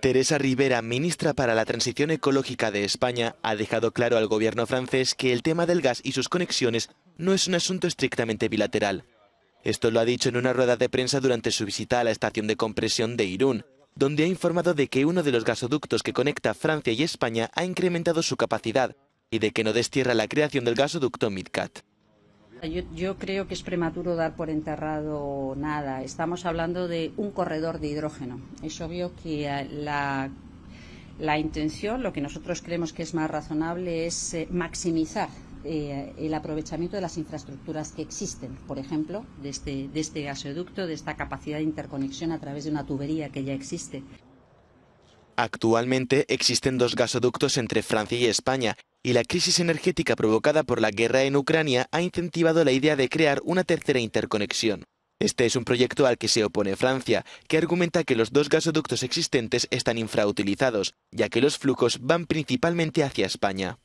Teresa Rivera, ministra para la Transición Ecológica de España, ha dejado claro al gobierno francés que el tema del gas y sus conexiones no es un asunto estrictamente bilateral. Esto lo ha dicho en una rueda de prensa durante su visita a la estación de compresión de Irún, donde ha informado de que uno de los gasoductos que conecta Francia y España ha incrementado su capacidad y de que no destierra la creación del gasoducto Midcat. Yo, creo que es prematuro dar por enterrado nada. Estamos hablando de un corredor de hidrógeno. Es obvio que eh, la, intención, lo que nosotros creemos que es más razonable, es eh, maximizar eh, el aprovechamiento de las infraestructuras que existen, por ejemplo, de este, de este gasoducto, de esta capacidad de interconexión a través de una tubería que ya existe. Actualmente existen dos gasoductos entre Francia y España y la crisis energética provocada por la guerra en Ucrania ha incentivado la idea de crear una tercera interconexión. Este es un proyecto al que se opone Francia, que argumenta que los dos gasoductos existentes están infrautilizados, ya que los flujos van principalmente hacia España.